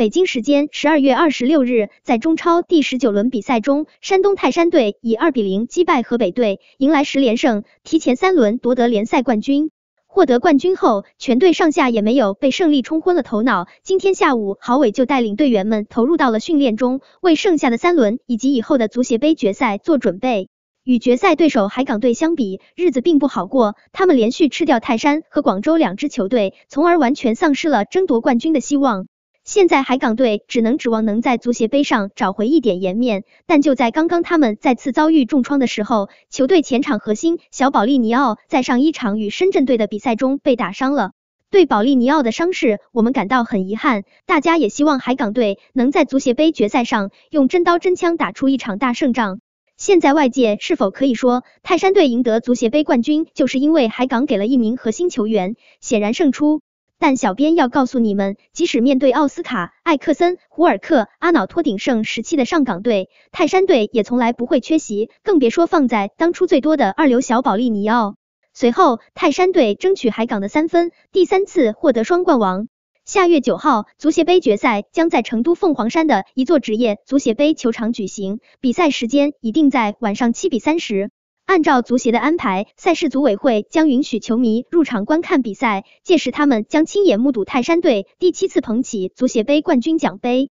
北京时间十二月二十六日，在中超第十九轮比赛中，山东泰山队以二比零击败河北队，迎来十连胜，提前三轮夺得联赛冠军。获得冠军后，全队上下也没有被胜利冲昏了头脑。今天下午，郝伟就带领队员们投入到了训练中，为剩下的三轮以及以后的足协杯决赛做准备。与决赛对手海港队相比，日子并不好过。他们连续吃掉泰山和广州两支球队，从而完全丧失了争夺冠军的希望。现在海港队只能指望能在足协杯上找回一点颜面，但就在刚刚，他们再次遭遇重创的时候，球队前场核心小保利尼奥在上一场与深圳队的比赛中被打伤了。对保利尼奥的伤势，我们感到很遗憾。大家也希望海港队能在足协杯决赛上用真刀真枪打出一场大胜仗。现在外界是否可以说泰山队赢得足协杯冠军就是因为海港给了一名核心球员？显然胜出。但小编要告诉你们，即使面对奥斯卡、艾克森、胡尔克、阿瑙托鼎盛时期的上港队，泰山队也从来不会缺席，更别说放在当初最多的二流小保利尼奥。随后，泰山队争取海港的三分，第三次获得双冠王。下月九号，足协杯决赛将在成都凤凰山的一座职业足协杯球场举行，比赛时间已定在晚上七比三十。按照足协的安排，赛事组委会将允许球迷入场观看比赛，届时他们将亲眼目睹泰山队第七次捧起足协杯冠军奖杯。